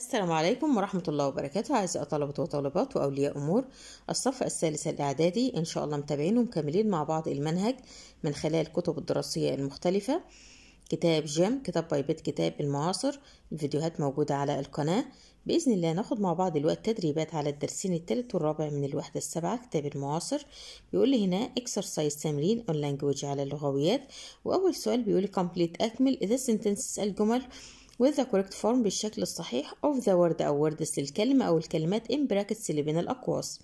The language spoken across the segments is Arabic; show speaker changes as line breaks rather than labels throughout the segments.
السلام عليكم ورحمة الله وبركاته أعزائي طلبة وطالبات وأولياء أمور الصف الثالث الإعدادي إن شاء الله متابعين ومكملين مع بعض المنهج من خلال الكتب الدراسية المختلفة كتاب جيم كتاب باي بيت كتاب المعاصر الفيديوهات موجودة على القناة بإذن الله ناخد مع بعض الوقت تدريبات على الدرسين الثالث والرابع من الوحدة السابعة كتاب المعاصر بيقول لي هنا exercise تمرين on language على اللغويات وأول سؤال بيقول لي complete أكمل إذا sentences الجمل with the correct form بالشكل الصحيح of the word أو words الكلمة أو الكلمات in brackets اللي بين الأقواس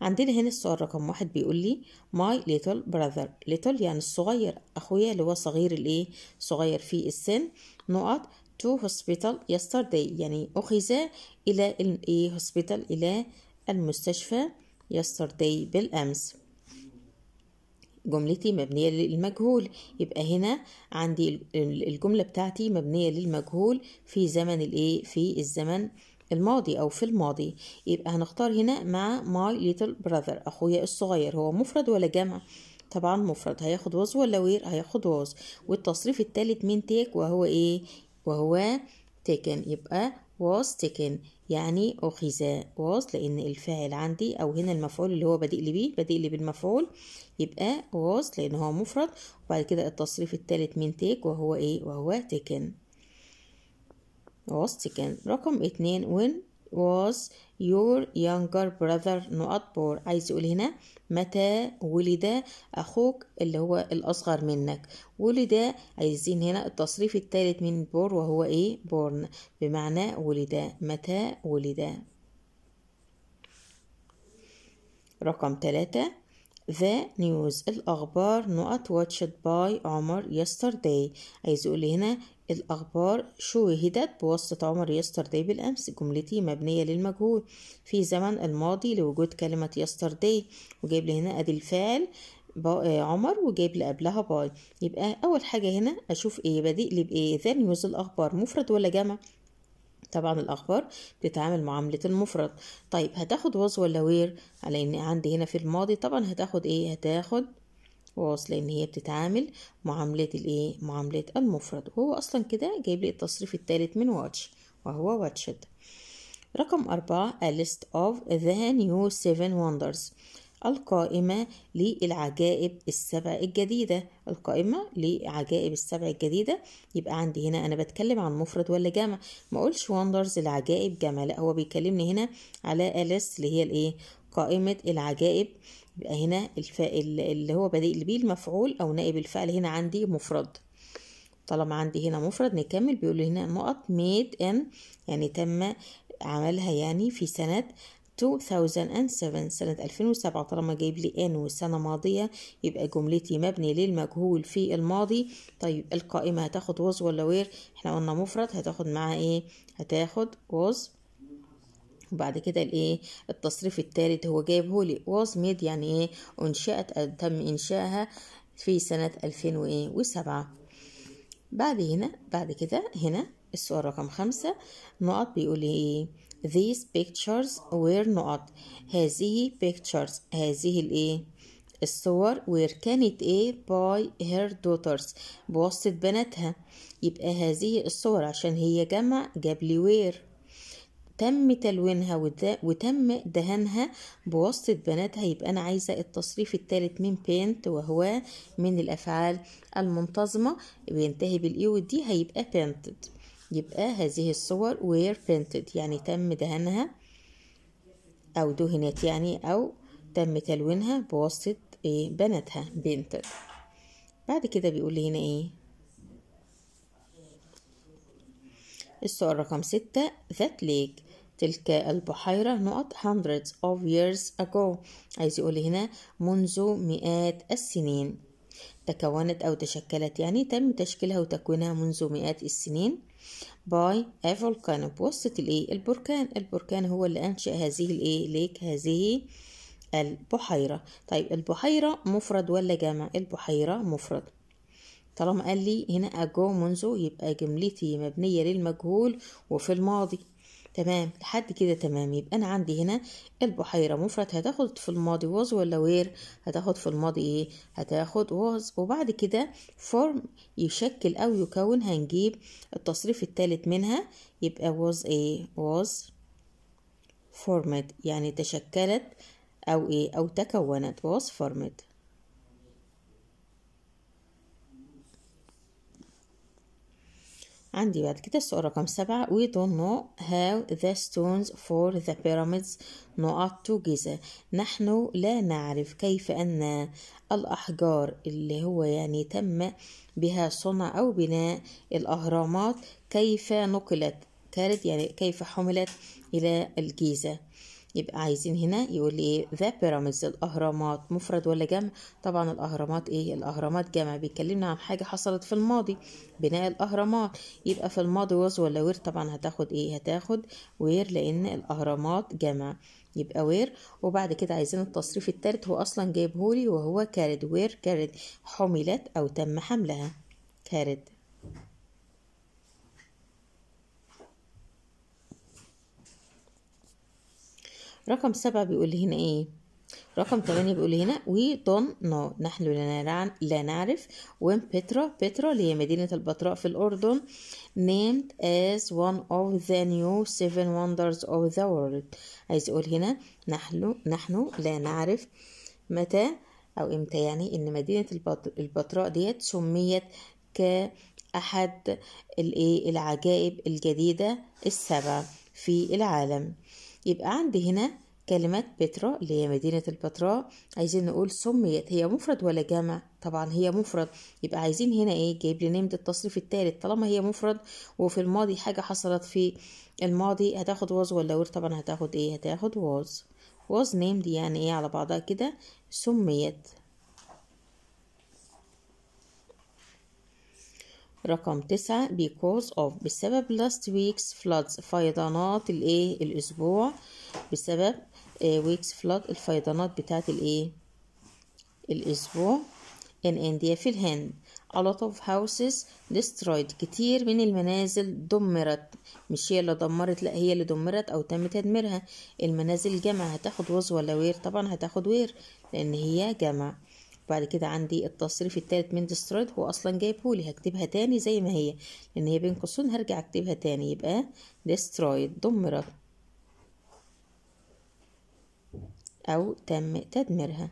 عندنا هنا السؤال رقم واحد بيقول لي my little brother little يعني الصغير أخويا اللي هو صغير الإيه صغير في السن نقط to hospital yesterday يعني أخذ إلى الإيه hospital إلى المستشفى yesterday بالأمس جملتي مبنية للمجهول يبقى هنا عندي الجملة بتاعتي مبنية للمجهول في زمن الايه في الزمن الماضي او في الماضي يبقى هنختار هنا مع my little brother اخويا الصغير هو مفرد ولا جمع طبعا مفرد هياخد واز ولا وير هياخد واز والتصريف التالت من تيك وهو ايه وهو تيكن يبقى was taken يعني أخذ was لأن الفاعل عندي أو هنا المفعول اللي هو بديء لي بيه بديء لي بالمفعول يبقى was لأن هو مفرد وبعد كده التصريف التالت من take وهو إيه وهو taken was taken رقم اتنين when was your younger brother not born عايز يقول هنا متى ولد أخوك اللي هو الأصغر منك ولد عايزين هنا التصريف الثالث من بور وهو إيه born بمعنى ولد متى ولد رقم ثلاثة the news الأخبار not watched by عمر yesterday عايز يقول هنا الأخبار شوهدت بواسطة عمر yesterday بالأمس جملتي مبنية للمجهول في زمن الماضي لوجود كلمة yesterday وجايب لي هنا أدي الفعل آه، عمر وجايب لي قبلها باي يبقى أول حاجة هنا أشوف إيه بادئ لي بإيه ذا نيوز الأخبار مفرد ولا جمع طبعا الأخبار بتتعامل معاملة المفرد طيب هتاخد was ولا وير على إن عندي هنا في الماضي طبعا هتاخد إيه هتاخد was لأن هي بتتعامل معاملة الإيه معاملة المفرد وهو أصلا كده جايب لي التصريف الثالث من واتش وهو watched رقم أربعة a list of the new seven wonders القائمة للعجائب السبع الجديدة القائمة لعجائب السبع الجديدة يبقى عندي هنا أنا بتكلم عن مفرد ولا جمع ما أقولش وندرز العجائب جمع لا هو بيكلمني هنا على أليس اللي هي الإيه قائمة العجائب يبقى هنا الف... اللي هو بادئ بيه المفعول أو نائب الفعل هنا عندي مفرد طالما عندي هنا مفرد نكمل بيقول هنا نقط ميد ان يعني تم عملها يعني في سنة 2007 سنة 2007 طالما جايب لي ان والسنة ماضية يبقى جملتي مبني للمجهول في الماضي طيب القائمة هتاخد was ولا where احنا قلنا مفرد هتاخد معاها ايه هتاخد was وبعد كده الايه التصريف الثالث هو جايبه لي was made يعني ايه انشأت تم انشائها في سنة 2007 بعد هنا بعد كده هنا السؤال رقم خمسة نقط بيقول لي ايه these pictures were نقط هذه pictures هذه الايه الصور where كانت ايه by her daughters بواسطة بناتها يبقى هذه الصور عشان هي جمع جاب لي where تم تلوينها وتم دهنها بواسطة بناتها يبقى أنا عايزة التصريف الثالث من بينت وهو من الأفعال المنتظمة بينتهي بالإي والدي هيبقى painted يبقى هذه الصور were painted يعني تم دهنها أو دهنت يعني أو تم تلوينها بواسطة إيه بناتها painted بعد كده بيقول لي هنا إيه السؤال رقم ستة ذات lake تلك البحيرة نقط hundreds of years ago عايز يقول هنا منذ مئات السنين تكونت أو تشكلت يعني تم تشكيلها وتكوينها منذ مئات السنين باي volcano بوسط الايه البركان البركان هو اللي أنشأ هذه الايه ليك هذه البحيرة طيب البحيرة مفرد ولا جمع البحيرة مفرد طالما قال لي هنا أجو منذ يبقى جملتي مبنية للمجهول وفي الماضي تمام لحد كده تمام يبقى انا عندي هنا البحيره مفرد هتاخد في الماضي was ولا وير هتاخد في الماضي ايه هتاخد was وبعد كده form يشكل او يكون هنجيب التصريف الثالث منها يبقى was ايه was formed يعني تشكلت او ايه او تكونت was formed عندي بعد كده السؤال رقم سبعة we don't know how the stones for the pyramids نقط together نحن لا نعرف كيف أن الأحجار اللي هو يعني تم بها صنع أو بناء الأهرامات كيف نقلت كانت يعني كيف حملت إلى الجيزة يبقى عايزين هنا يقول لي ذا بيراميدز الاهرامات مفرد ولا جمع طبعا الاهرامات ايه الاهرامات جمع بيتكلمنا عن حاجه حصلت في الماضي بناء الاهرامات يبقى في الماضي واز ولا وير طبعا هتاخد ايه هتاخد وير لان الاهرامات جمع يبقى وير وبعد كده عايزين التصريف التالت هو اصلا جايبهولي وهو كارد وير كارد حملت او تم حملها كارد رقم سبعة بيقول هنا ايه رقم تمانية بيقول هنا وي دون نو نحن لا نعرف وين بترا بترا اللي هي مدينة البتراء في الأردن named as one of the new seven wonders of the world عايز يقول هنا نحن نحن لا نعرف متى أو إمتى يعني إن مدينة البتراء ديت سميت كأحد إيه، العجائب الجديدة السبع في العالم يبقى عندي هنا كلمة بترا اللي هي مدينة البتراء عايزين نقول سميت هي مفرد ولا جمع طبعا هي مفرد يبقى عايزين هنا ايه جايب لي نمت التصريف الثالث طالما هي مفرد وفي الماضي حاجة حصلت في الماضي هتاخد واز ولا ور طبعا هتاخد ايه هتاخد واز واز نيمد يعني ايه على بعضها كده سميت رقم تسعة because of بسبب last week's floods فيضانات الايه الأسبوع بسبب آه، week's flood الفيضانات بتاعت الايه الأسبوع in India في الهند a lot of houses destroyed كتير من المنازل دمرت مش هي اللي دمرت لا هي اللي دمرت او تم تدميرها المنازل جمع هتاخد وز ولا وير طبعا هتاخد وير لان هي جمع بعد كده عندي التصريف التالت من ديسترويد هو اصلا جايبهولي هكتبها تاني زي ما هي لان هي بين قوسين هرجع اكتبها تاني يبقى ديسترويد دمرت او تم تدميرها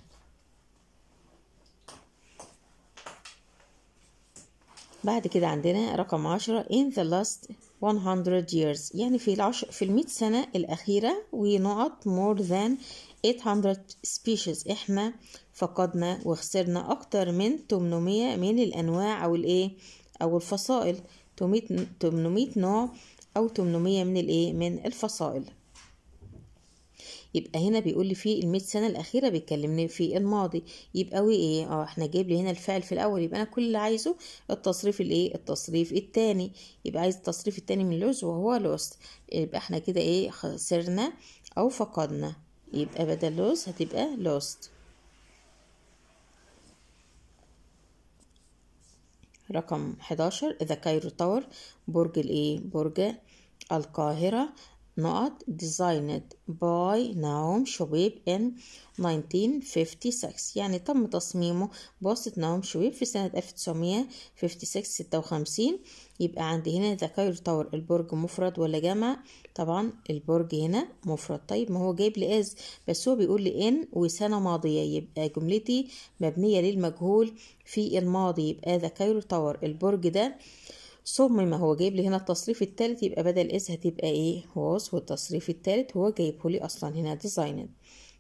بعد كده عندنا رقم عشرة in the last 100 years يعني في العشر في المئة سنة الأخيرة ونقط more than 800 species احنا فقدنا وخسرنا أكتر من 800 من الأنواع أو الإيه أو الفصائل 800 نوع أو 800 من الإيه من الفصائل يبقى هنا بيقول لي في ال سنه الاخيره بيكلمني في الماضي يبقى وي ايه اه احنا جايب لي هنا الفعل في الاول يبقى انا كل اللي عايزه التصريف الايه التصريف التاني يبقى عايز التصريف التاني من لوز وهو لوست يبقى احنا كده ايه خسرنا او فقدنا يبقى بدل لوز هتبقى لوست رقم 11 ذا كايرو تاور برج الايه برج القاهرة نقط ديزايند باي نعوم شبيب ان 1956 يعني تم تصميمه بواسطة نعوم شبيب في سنة 1956 56 يبقى عندي هنا إذا طور البرج مفرد ولا جمع طبعا البرج هنا مفرد طيب ما هو جايب لي از بس هو بيقول لي ان وسنة ماضية يبقى جملتي مبنية للمجهول في الماضي يبقى ذا طور تاور البرج ده صمم هو جايب لي هنا التصريف التالت يبقى بدل از هتبقى ايه واس والتصريف التالت هو جايبه لي اصلا هنا ديزاينر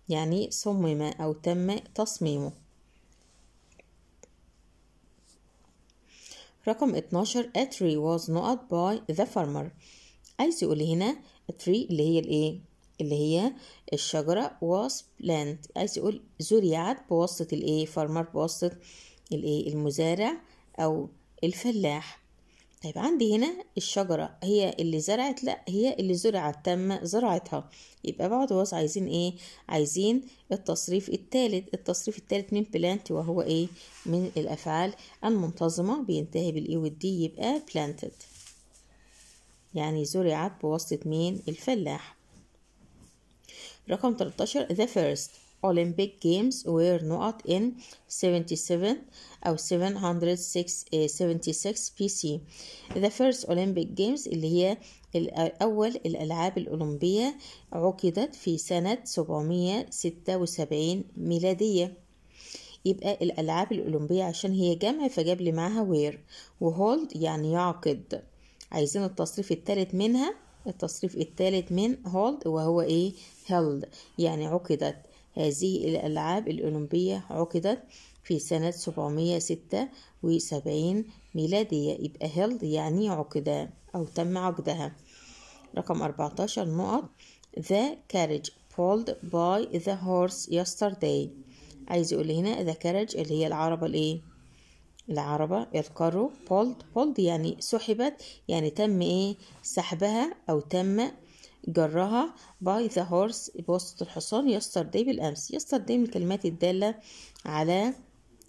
يعني صمم او تم تصميمه رقم 12 a tree was not by the farmer عايز يقول هنا a tree اللي هي الايه اللي هي الشجرة was plant عايز يقول زرعت بواسطة الايه farmer بواسطة الايه المزارع او الفلاح طيب عندي هنا الشجرة هي اللي زرعت لا هي اللي زرعت تم زرعتها يبقى بعد واس عايزين ايه عايزين التصريف التالت التصريف التالت من بلانت وهو ايه من الافعال المنتظمة بينتهي بالاي e والدي يبقى planted يعني زرعت بواسطة مين الفلاح رقم 13 the first Olympic Games were not in 77 أو 776 BC The first Olympic Games اللي هي الأول الألعاب الأولمبية عقدت في سنة 776 ميلادية يبقى الألعاب الأولمبية عشان هي جمع فجاب لي معها وير وهولد يعني يعقد عايزين التصريف التالت منها التصريف التالت من هولد وهو ايه هيلد يعني عقدت هذه الألعاب الأولمبية عقدت في سنة 776 ميلادية يبقى هيلد يعني عقدة أو تم عقدها رقم 14 نقط The carriage pulled by the horse yesterday عايز يقول هنا the carriage اللي هي العربة الايه العربة القرو pulled pulled يعني سحبت يعني تم ايه سحبها أو تم جرها باي ذا هورس بواسطة الحصان داي بالأمس داي من الكلمات الدالة على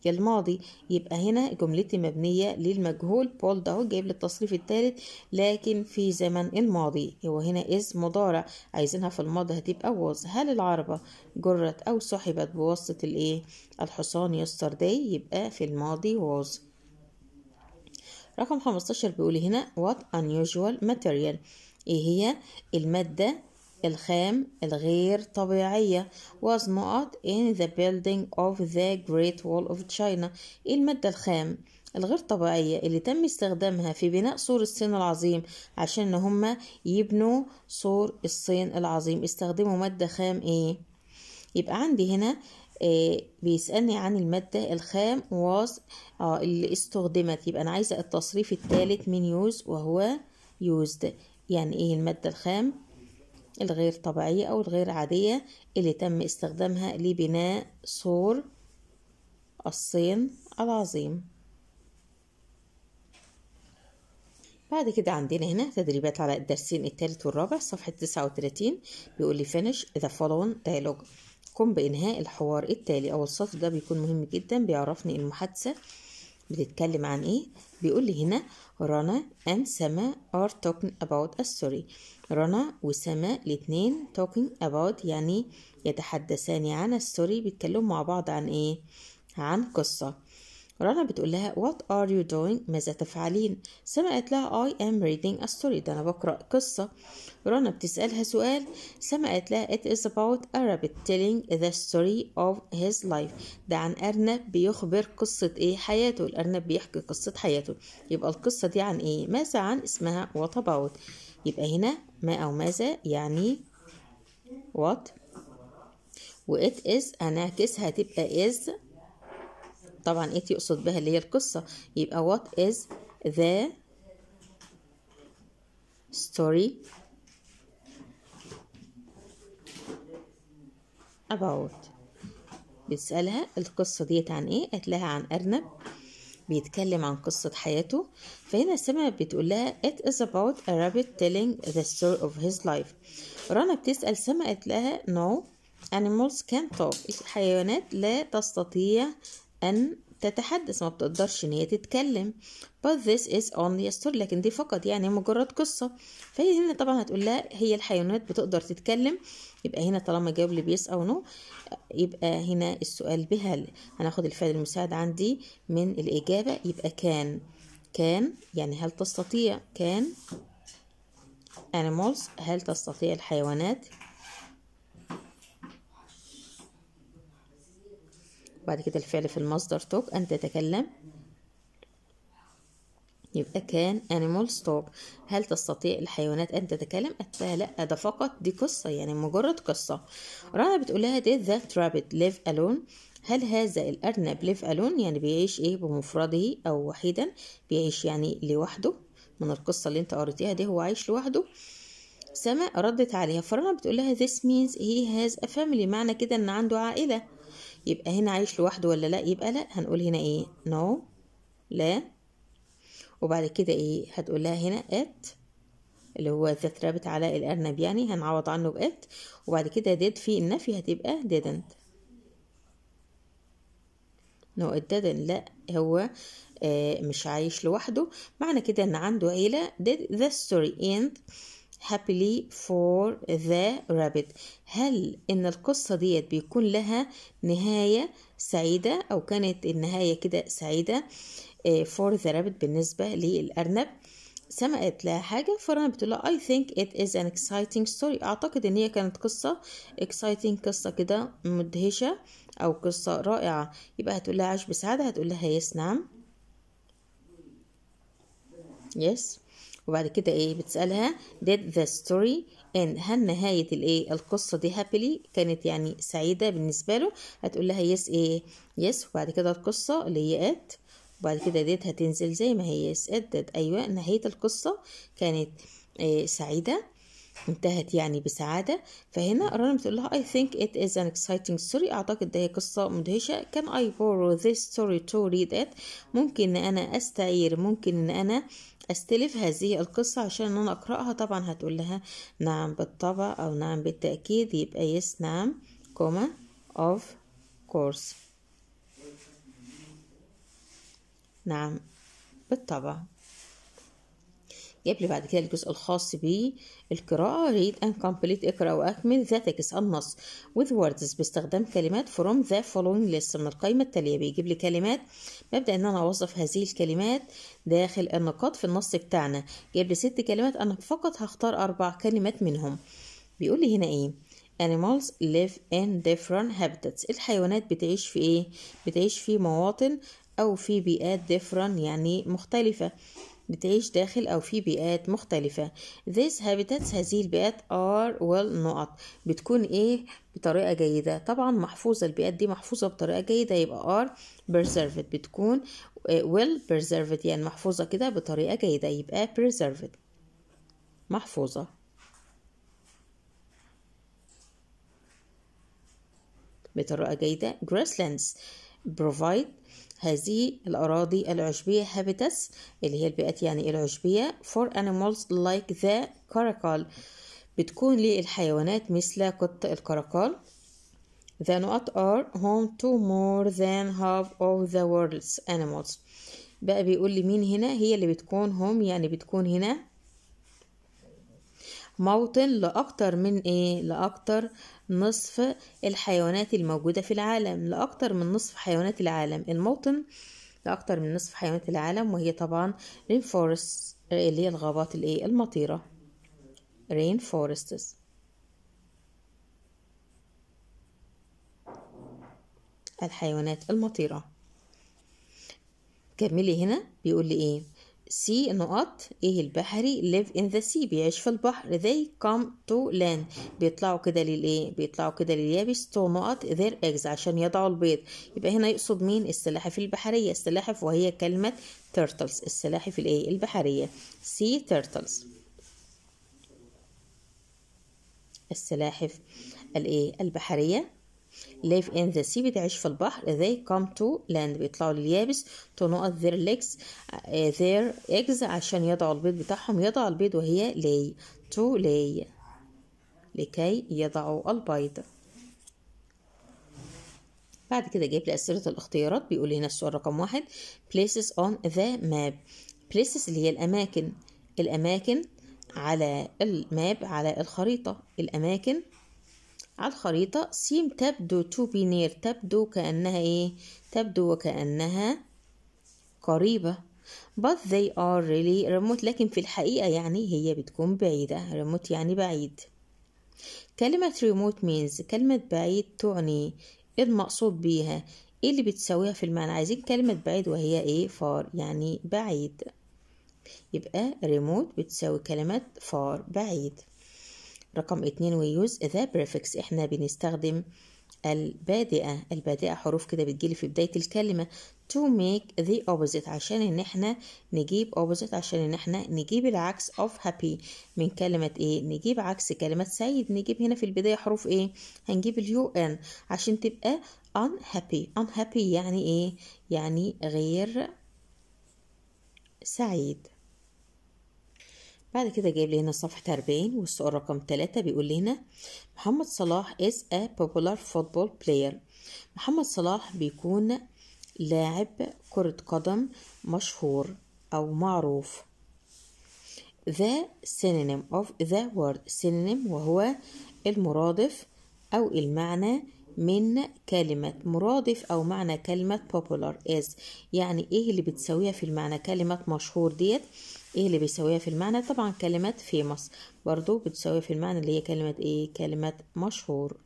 الماضي يبقى هنا جملتي مبنية للمجهول بول ده جايب لي التصريف الثالث لكن في زمن الماضي هو هنا إذ مضارع عايزينها في الماضي هتبقى واز هل العربة جرت أو سحبت بواسطة الإيه الحصان داي يبقى في الماضي واز رقم 15 بيقول هنا what unusual material ايه هي المادة الخام الغير طبيعية was not in the building of the Great Wall of China ايه المادة الخام الغير طبيعية اللي تم استخدامها في بناء سور الصين العظيم عشان ان هما يبنوا سور الصين العظيم استخدموا مادة خام ايه يبقى عندي هنا إيه بيسألني عن المادة الخام واز آه اللي استخدمت يبقى أنا عايزة التصريف الثالث من يوز وهو يوزد يعني ايه المادة الخام الغير طبيعية أو الغير عادية اللي تم استخدامها لبناء سور الصين العظيم بعد كده عندنا هنا تدريبات على الدرسين الثالث والرابع صفحة 39 بيقول لي finish the following dialogue قم بإنهاء الحوار التالي أو السطر ده بيكون مهم جدا بيعرفني المحادثة بتتكلم عن ايه بيقول لي هنا رنا and سما are talking about a story رنا وسما الاتنين talking about يعني يتحدثان عن الستوري بيتكلموا مع بعض عن ايه عن قصة رنا بتقول لها what are you doing ماذا تفعلين سما قالت لها I am reading a story ده أنا بقرأ قصة رنا بتسألها سؤال سما قالت لها it is about a rabbit telling the story of his life ده عن أرنب بيخبر قصة إيه حياته الأرنب بيحكي قصة حياته يبقى القصة دي عن إيه ماذا عن اسمها what about يبقى هنا ما أو ماذا يعني what و it is هنعكسها تبقى is طبعا ايه يقصد بها اللي هي القصة يبقى what is the story about بتسألها القصة ديت عن ايه قالت لها عن أرنب بيتكلم عن قصة حياته فهنا سما بتقول لها it is about a rabbit telling the story of his life رنا بتسأل سما قالت لها no animals can talk الحيوانات لا تستطيع أن تتحدث ما بتقدرش ان هي تتكلم but this is only a story لكن دي فقط يعني مجرد قصة فهي هنا طبعا هتقول لها هي الحيوانات بتقدر تتكلم يبقى هنا طالما جاوب لي بيس او نو يبقى هنا السؤال بهل هناخد الفعل المساعد عندي من الإجابة يبقى كان كان يعني هل تستطيع كان animals هل تستطيع الحيوانات بعد كده الفعل في المصدر توك أن تتكلم يبقى كان animals talk هل تستطيع الحيوانات أن تتكلم؟ لها لأ ده فقط دي قصة يعني مجرد قصة رانا بتقولها did that rabbit live alone هل هذا الأرنب live alone يعني بيعيش إيه بمفرده أو وحيدا بيعيش يعني لوحده من القصة اللي أنت قريتيها دي هو عايش لوحده سما ردت عليها فرنا بتقول لها this means he has a family معنى كده ان عنده عائلة يبقى هنا عايش لوحده ولا لا يبقى لا هنقول هنا ايه نو no. لا وبعد كده ايه هتقول لها هنا ات اللي هو ذات رابط على الارنب يعني هنعوض عنه بات وبعد كده ديد في النفي هتبقى didn't نو no, didn't لا هو آه مش عايش لوحده معنى كده ان عنده عيله did the story end happily for the rabbit هل ان القصة ديت بيكون لها نهاية سعيدة او كانت النهاية كده سعيدة آه، for the rabbit بالنسبة للأرنب سمعت لها حاجة فرانا بتقول لها I think it is an exciting story أعتقد إن هي كانت قصة exciting قصة كده مدهشة أو قصة رائعة يبقى هتقول لها عاش بسعادة هتقول لها يس نعم يس وبعد كده ايه بتسألها did the story end هل نهاية الايه القصة دي happily كانت يعني سعيدة بالنسبة له هتقول لها yes ايه yes وبعد كده القصة اللي هي at وبعد كده ديت هتنزل زي ما هي yes at ايوه نهاية القصة كانت إيه سعيدة انتهت يعني بسعادة فهنا رنا بتقول لها I think it is an exciting story أعتقد ده هي قصة مدهشة can I borrow this story to read it ممكن أن أنا أستعير ممكن أن أنا استلف هذه القصة عشان انا اقرأها طبعا هتقول لها نعم بالطبع او نعم بالتأكيد يبقى yes نعم كوما of course نعم بالطبع جاب لي بعد كده الجزء الخاص بالقراءة read and complete اقرأ وأكمل the text النص with words باستخدام كلمات from the following list من القائمة التالية بيجيب لي كلمات ببدأ إن أنا أوظف هذه الكلمات داخل النقاط في النص بتاعنا جاب لي ست كلمات أنا فقط هختار أربع كلمات منهم بيقول لي هنا إيه animals live in different habitats الحيوانات بتعيش في ايه بتعيش في مواطن او في بيئات different يعني مختلفة بتعيش داخل أو في بيئات مختلفة this habitats هذه البيئات are well نقط بتكون إيه بطريقة جيدة طبعا محفوظة البيئات دي محفوظة بطريقة جيدة يبقى are preserved بتكون إيه؟ well preserved يعني محفوظة كده بطريقة جيدة يبقى preserved محفوظة بطريقة جيدة grasslands provide هذه الأراضي العشبية habitats اللي هي البيئات يعني العشبية for animals like the caracal بتكون للحيوانات مثل قط الكركال The not are home to more than half of the world's animals بقى بيقول لي مين هنا هي اللي بتكون هم يعني بتكون هنا موطن لأكتر من إيه؟ لأكتر نصف الحيوانات الموجودة في العالم لأكتر من نصف حيوانات العالم الموطن لأكتر من نصف حيوانات العالم وهي طبعا rainforest اللي هي الغابات الإيه؟ المطيرة rainforests الحيوانات المطيرة كملي هنا بيقول لي إيه سي نقط ايه البحري ليف ان ذا سي بيعيش في البحر they come to land بيطلعوا كده للايه بيطلعوا كده لليابس تو نقط their eggs عشان يضعوا البيض يبقى هنا يقصد مين السلاحف البحرية السلاحف وهي كلمة turtles السلاحف الايه البحرية سي turtles السلاحف الايه البحرية live in the sea بتعيش في البحر they come to land بيطلعوا لليابس to نقط their legs آه، their eggs عشان يضعوا البيض بتاعهم يضعوا البيض وهي lay to lay لكي يضعوا البيض بعد كده جايب لي أسئلة الاختيارات بيقول لي هنا السؤال رقم واحد places on the map places اللي هي الأماكن الأماكن على الماب على الخريطة الأماكن على الخريطة سيم تبدو تو بينير تبدو كأنها إيه تبدو وكأنها قريبة but they are really remote لكن في الحقيقة يعني هي بتكون بعيدة remote يعني بعيد كلمة remote means كلمة بعيد تعني ايه المقصود بيها ايه اللي بتساويها في المعنى عايزين كلمة بعيد وهي ايه far يعني بعيد يبقى remote بتساوي كلمة far بعيد رقم اتنين we use the prefix احنا بنستخدم البادئة البادئة حروف كده بتجيلي في بداية الكلمة to make the opposite عشان ان احنا نجيب opposite عشان ان احنا نجيب العكس of happy من كلمة ايه نجيب عكس كلمة سعيد نجيب هنا في البداية حروف ايه هنجيب اليو ان عشان تبقى unhappy unhappy يعني ايه يعني غير سعيد بعد كده جايب لي هنا صفحة 40 والسؤال رقم 3 بيقول لي هنا محمد صلاح is a popular football player محمد صلاح بيكون لاعب كرة قدم مشهور أو معروف the synonym of the word synonym وهو المرادف أو المعنى من كلمة مرادف أو معنى كلمة popular is يعني إيه اللي بتساويها في المعنى كلمة مشهور ديت ايه اللي بيساويها في المعنى طبعا كلمة famous برضو بتساوي في المعنى اللي هي كلمة ايه كلمة مشهور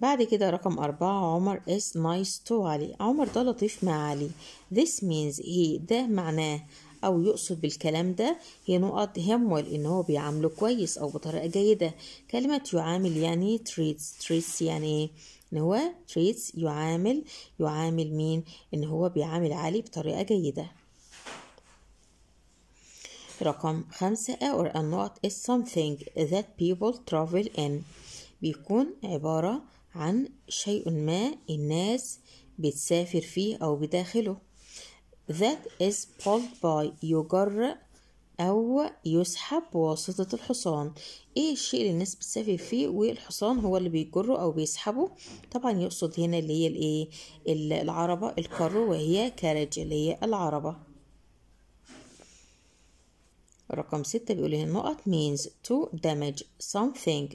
بعد كده رقم أربعة عمر is nice to علي عمر ده لطيف مع علي this means he ده معناه أو يقصد بالكلام ده هي نقط همول إن هو بيعامله كويس أو بطريقة جيدة كلمة يعامل يعني treats treats يعني إيه إن هو treats يعامل يعامل مين إن هو بيعامل علي بطريقة جيدة رقم خمسة or a not is something that people travel in بيكون عبارة عن شيء ما الناس بتسافر فيه أو بداخله that is pulled by يجر أو يسحب بواسطة الحصان إيه الشيء اللي الناس بتسافر فيه والحصان هو اللي بيجره أو بيسحبه طبعا يقصد هنا اللي هي الإيه العربة الكر وهي كارج اللي هي العربة رقم ستة بيقول هنا نقط means to damage something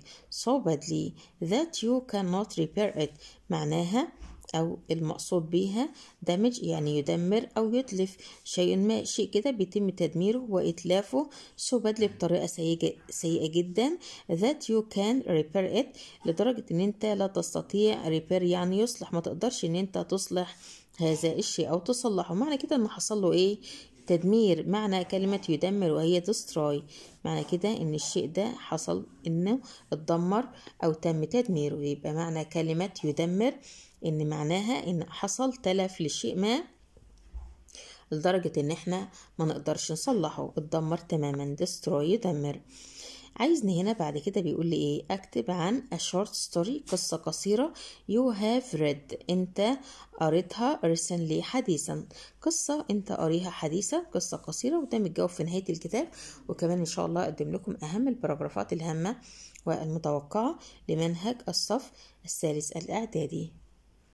so badly that you cannot repair it معناها أو المقصود بيها damage يعني يدمر أو يتلف شيء ما شيء كده بيتم تدميره وإتلافه so badly بطريقة سيئة, سيئة جدا that you can repair it لدرجة إن أنت لا تستطيع repair يعني يصلح ما تقدرش إن أنت تصلح هذا الشيء او تصلحه معنى كده ان حصل له ايه تدمير معنى كلمة يدمر وهي destroy معنى كده ان الشيء ده حصل انه اتدمر او تم تدميره يبقى معنى كلمة يدمر ان معناها ان حصل تلف لشيء ما لدرجة ان احنا ما نقدرش نصلحه اتدمر تماما destroy يدمر عايزني هنا بعد كده بيقول لي ايه اكتب عن a short story قصه قصيره you have read انت قريتها recently حديثا قصه انت قاريها حديثا قصه قصيره وده متجاوب في نهايه الكتاب وكمان ان شاء الله اقدم لكم اهم البراغرافات الهامه والمتوقعه لمنهج الصف الثالث الاعدادي